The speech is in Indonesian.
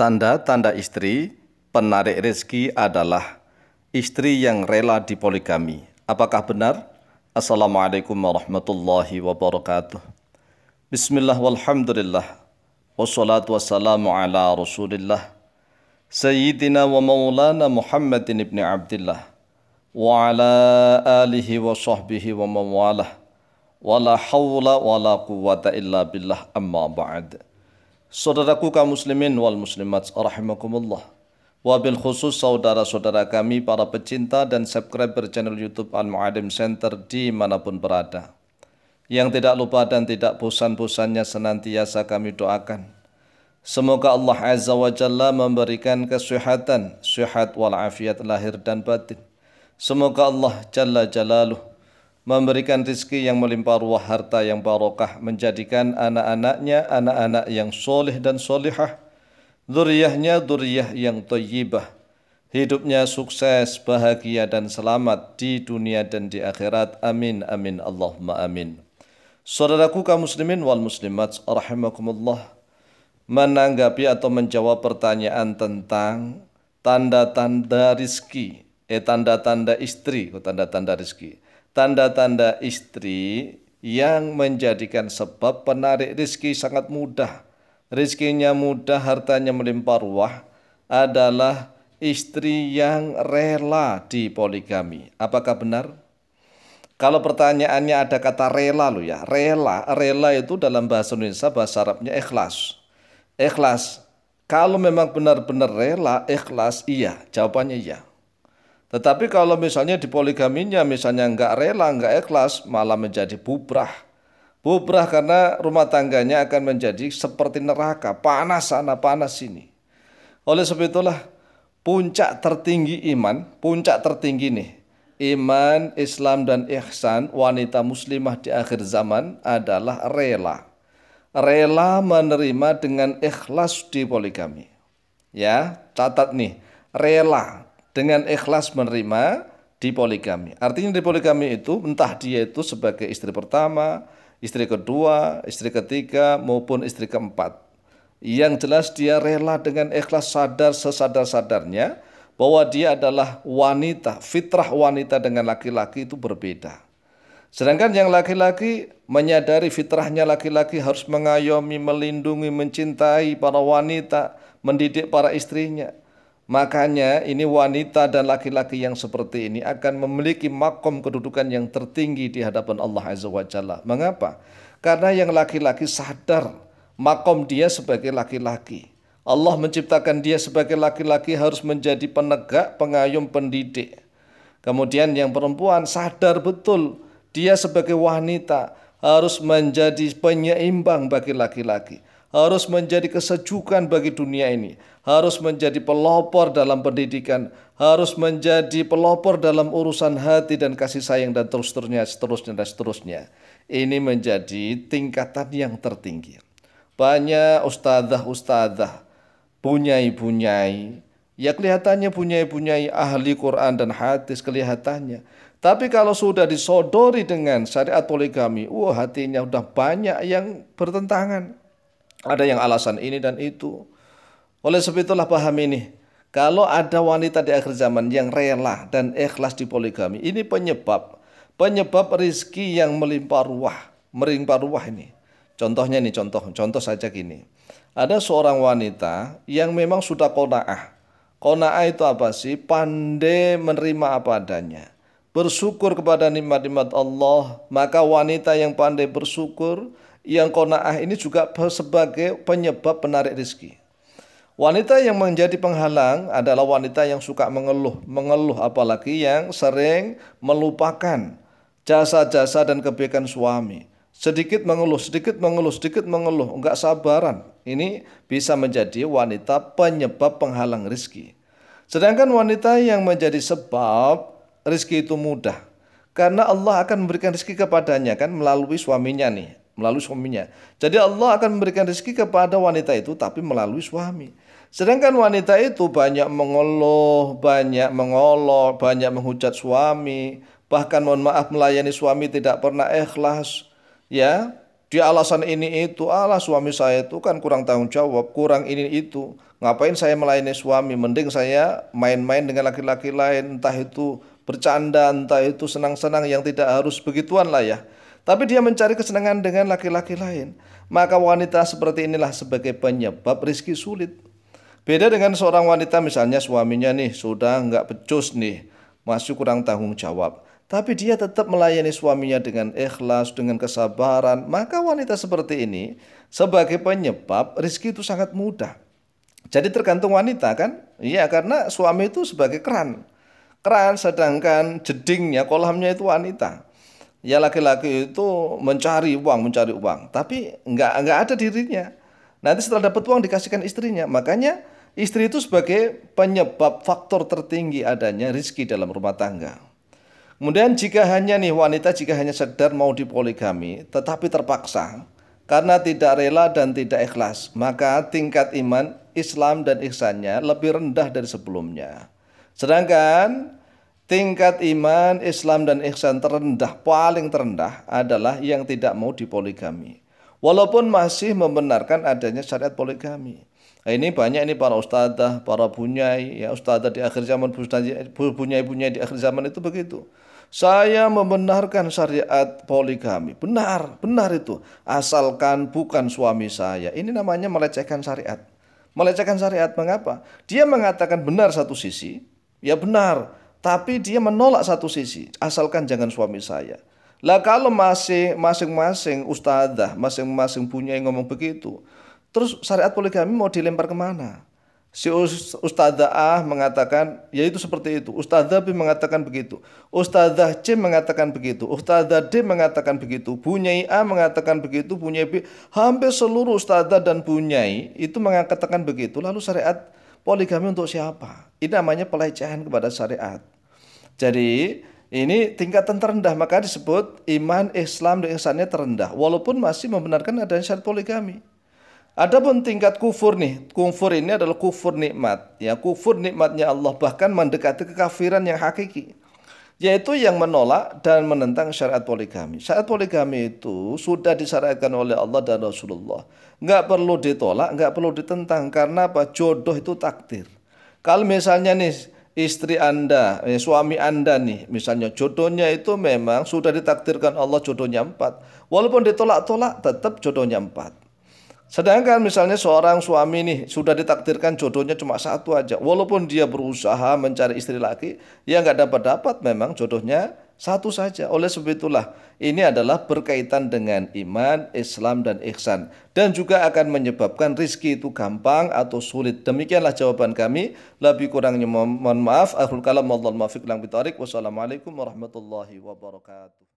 Tanda-tanda istri penarik rezeki adalah istri yang rela dipoligami. Apakah benar? Assalamualaikum warahmatullahi wabarakatuh. Bismillah walhamdulillah. Wassalatu wassalamu ala rasulillah. Sayyidina wa maulana Muhammadin ibn Abdullah. Wa ala alihi wa sahbihi wa mawalah. Wa la hawla wa la quwata illa billah amma ba'd. Saudaraku kaum muslimin wal muslimat rahimakumullah. Wabil khusus saudara-saudara kami para pecinta dan subscriber channel YouTube al Muadim Center dimanapun berada. Yang tidak lupa dan tidak bosan-bosannya senantiasa kami doakan. Semoga Allah Azza wa Jalla memberikan kesehatan, sehat wal afiat lahir dan batin. Semoga Allah Jalla Jalaluh memberikan rizki yang melimpah ruah harta yang barokah, menjadikan anak-anaknya anak-anak yang soleh dan solehah, Duriyahnya duriyah yang toyibah. Hidupnya sukses, bahagia dan selamat di dunia dan di akhirat. Amin, amin, Allahumma amin. Saudaraku kaum muslimin wal muslimat, rahimakumullah. Menanggapi atau menjawab pertanyaan tentang tanda-tanda rizki. Eh, tanda-tanda istri, oh, tanda-tanda rizki tanda-tanda istri yang menjadikan sebab penarik rizki sangat mudah. Rizkinya mudah, hartanya melimpah ruah adalah istri yang rela dipoligami. Apakah benar? Kalau pertanyaannya ada kata rela loh ya, rela, rela itu dalam bahasa Indonesia, bahasa Arabnya ikhlas. Ikhlas, kalau memang benar-benar rela, ikhlas, iya. Jawabannya iya. Tetapi kalau misalnya di poligaminya misalnya nggak rela, nggak ikhlas, malah menjadi bubrah. Bubrah karena rumah tangganya akan menjadi seperti neraka, panas sana, panas sini. Oleh sebab itulah puncak tertinggi iman, puncak tertinggi nih, iman, Islam dan ihsan wanita muslimah di akhir zaman adalah rela. Rela menerima dengan ikhlas di poligami. Ya, catat nih, rela dengan ikhlas menerima di poligami. Artinya di poligami itu entah dia itu sebagai istri pertama, istri kedua, istri ketiga maupun istri keempat. Yang jelas dia rela dengan ikhlas sadar sesadar-sadarnya bahwa dia adalah wanita, fitrah wanita dengan laki-laki itu berbeda. Sedangkan yang laki-laki menyadari fitrahnya laki-laki harus mengayomi, melindungi, mencintai para wanita, mendidik para istrinya. Makanya ini wanita dan laki-laki yang seperti ini akan memiliki makom kedudukan yang tertinggi di hadapan Allah Azza wa Jalla. Mengapa? Karena yang laki-laki sadar makom dia sebagai laki-laki. Allah menciptakan dia sebagai laki-laki harus menjadi penegak, pengayum, pendidik. Kemudian yang perempuan sadar betul dia sebagai wanita harus menjadi penyeimbang bagi laki-laki harus menjadi kesejukan bagi dunia ini, harus menjadi pelopor dalam pendidikan, harus menjadi pelopor dalam urusan hati dan kasih sayang dan terus terusnya seterusnya dan seterusnya. Ini menjadi tingkatan yang tertinggi. Banyak ustadzah-ustadzah, bunyai-bunyai, ya kelihatannya bunyai-bunyai ahli Quran dan hadis kelihatannya. Tapi kalau sudah disodori dengan syariat poligami, wah hatinya sudah banyak yang bertentangan. Ada yang alasan ini dan itu. Oleh sebab itulah paham ini. Kalau ada wanita di akhir zaman yang rela dan ikhlas di poligami, ini penyebab penyebab rizki yang melimpah ruah, melimpah ruah ini. Contohnya ini contoh, contoh saja gini. Ada seorang wanita yang memang sudah kona'ah. Kona'ah itu apa sih? Pandai menerima apa adanya. Bersyukur kepada nikmat-nikmat Allah. Maka wanita yang pandai bersyukur, yang kona'ah ini juga sebagai penyebab penarik rizki. Wanita yang menjadi penghalang adalah wanita yang suka mengeluh, mengeluh apalagi yang sering melupakan jasa-jasa dan kebaikan suami. Sedikit mengeluh, sedikit mengeluh, sedikit mengeluh, enggak sabaran. Ini bisa menjadi wanita penyebab penghalang rizki. Sedangkan wanita yang menjadi sebab rizki itu mudah. Karena Allah akan memberikan rizki kepadanya kan melalui suaminya nih melalui suaminya. Jadi Allah akan memberikan rezeki kepada wanita itu tapi melalui suami. Sedangkan wanita itu banyak mengeluh, banyak mengolok, banyak menghujat suami, bahkan mohon maaf melayani suami tidak pernah ikhlas, ya. Di alasan ini itu, Allah suami saya itu kan kurang tanggung jawab, kurang ini itu. Ngapain saya melayani suami? Mending saya main-main dengan laki-laki lain, entah itu bercanda, entah itu senang-senang yang tidak harus begituan lah ya tapi dia mencari kesenangan dengan laki-laki lain. Maka wanita seperti inilah sebagai penyebab rizki sulit. Beda dengan seorang wanita misalnya suaminya nih sudah nggak becus nih, masih kurang tanggung jawab. Tapi dia tetap melayani suaminya dengan ikhlas, dengan kesabaran. Maka wanita seperti ini sebagai penyebab rizki itu sangat mudah. Jadi tergantung wanita kan? Iya karena suami itu sebagai keran. Keran sedangkan jedingnya, kolamnya itu wanita ya laki-laki itu mencari uang, mencari uang, tapi nggak nggak ada dirinya. Nanti setelah dapat uang dikasihkan istrinya. Makanya istri itu sebagai penyebab faktor tertinggi adanya rizki dalam rumah tangga. Kemudian jika hanya nih wanita jika hanya sadar mau dipoligami tetapi terpaksa karena tidak rela dan tidak ikhlas, maka tingkat iman Islam dan ihsannya lebih rendah dari sebelumnya. Sedangkan tingkat iman, Islam dan ihsan terendah, paling terendah adalah yang tidak mau dipoligami. Walaupun masih membenarkan adanya syariat poligami. Nah, ini banyak ini para ustadzah, para bunyai, ya ustadzah di akhir zaman, bunyai-bunyai di akhir zaman itu begitu. Saya membenarkan syariat poligami. Benar, benar itu. Asalkan bukan suami saya. Ini namanya melecehkan syariat. Melecehkan syariat mengapa? Dia mengatakan benar satu sisi, ya benar. Tapi dia menolak satu sisi, asalkan jangan suami saya. Lah kalau masih masing-masing ustadzah, masing-masing punya yang ngomong begitu, terus syariat poligami mau dilempar kemana? Si Ustadzah A mengatakan, yaitu seperti itu. Ustadzah B mengatakan begitu. Ustadzah C mengatakan begitu. Ustadzah D mengatakan begitu. Bunyai A mengatakan begitu. Bunyai B. Hampir seluruh ustadzah dan bunyai itu mengatakan begitu. Lalu syariat poligami untuk siapa? Ini namanya pelecehan kepada syariat. Jadi ini tingkatan terendah maka disebut iman Islam dan insannya terendah walaupun masih membenarkan adanya syariat poligami. Adapun tingkat kufur nih, kufur ini adalah kufur nikmat. Ya, kufur nikmatnya Allah bahkan mendekati kekafiran yang hakiki yaitu yang menolak dan menentang syariat poligami. Syariat poligami itu sudah disyariatkan oleh Allah dan Rasulullah. Enggak perlu ditolak, enggak perlu ditentang karena apa? Jodoh itu takdir. Kalau misalnya nih istri anda, eh, suami anda nih, misalnya jodohnya itu memang sudah ditakdirkan Allah jodohnya empat. Walaupun ditolak-tolak, tetap jodohnya empat. Sedangkan misalnya seorang suami nih sudah ditakdirkan jodohnya cuma satu aja. Walaupun dia berusaha mencari istri laki, ya nggak dapat-dapat memang jodohnya satu saja. Oleh sebab itulah ini adalah berkaitan dengan iman, Islam, dan ihsan. Dan juga akan menyebabkan rizki itu gampang atau sulit. Demikianlah jawaban kami. Lebih kurangnya mohon maaf. Akhul kalam, Allah Wassalamualaikum warahmatullahi wabarakatuh.